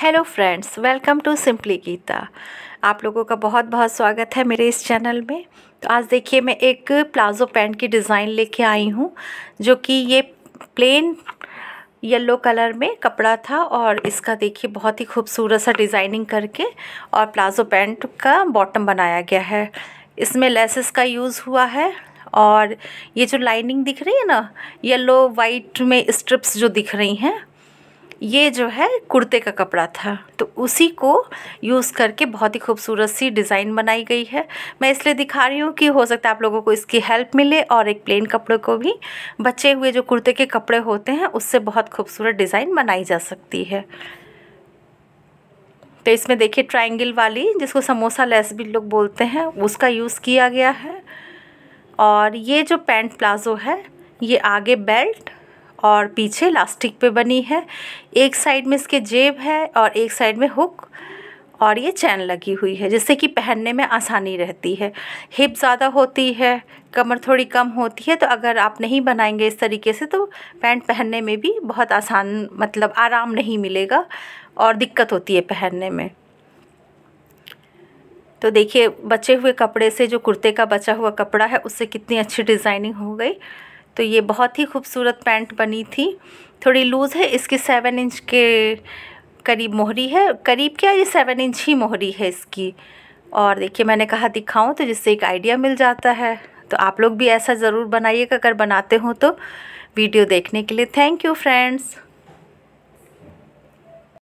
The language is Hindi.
hello friends welcome to simply Geeta आप लोगों का बहुत बहुत स्वागत है मेरे इस चैनल में तो आज देखिए मैं एक प्लाज़ो पैंट की डिज़ाइन लेके आई हूँ जो कि ये प्लेन येलो कलर में कपड़ा था और इसका देखिए बहुत ही खूबसूरत सा डिज़ाइनिंग करके और प्लाज़ो पैंट का बॉटम बनाया गया है इसमें लेसेस का यूज़ हुआ है और ये जो लाइनिंग दिख रही है ना येलो वाइट में स्ट्रिप्स जो दिख रही हैं ये जो है कुर्ते का कपड़ा था तो उसी को यूज़ करके बहुत ही खूबसूरत सी डिज़ाइन बनाई गई है मैं इसलिए दिखा रही हूँ कि हो सकता है आप लोगों को इसकी हेल्प मिले और एक प्लेन कपड़े को भी बचे हुए जो कुर्ते के कपड़े होते हैं उससे बहुत खूबसूरत डिज़ाइन बनाई जा सकती है तो इसमें देखिए ट्राइंगल वाली जिसको समोसा लेस भी लोग बोलते हैं उसका यूज़ किया गया है और ये जो पैंट प्लाज़ो है ये आगे बेल्ट और पीछे लास्टिक पे बनी है एक साइड में इसके जेब है और एक साइड में हुक और ये चैन लगी हुई है जिससे कि पहनने में आसानी रहती है हिप ज़्यादा होती है कमर थोड़ी कम होती है तो अगर आप नहीं बनाएंगे इस तरीके से तो पैंट पहनने में भी बहुत आसान मतलब आराम नहीं मिलेगा और दिक्कत होती है पहनने में तो देखिए बचे हुए कपड़े से जो कुर्ते का बचा हुआ कपड़ा है उससे कितनी अच्छी डिज़ाइनिंग हो गई तो ये बहुत ही खूबसूरत पैंट बनी थी थोड़ी लूज़ है इसकी सेवन इंच के करीब मोहरी है करीब क्या ये सेवन इंच ही मोहरी है इसकी और देखिए मैंने कहा दिखाऊं तो जिससे एक आइडिया मिल जाता है तो आप लोग भी ऐसा ज़रूर बनाइएगा अगर बनाते हो तो वीडियो देखने के लिए थैंक यू फ्रेंड्स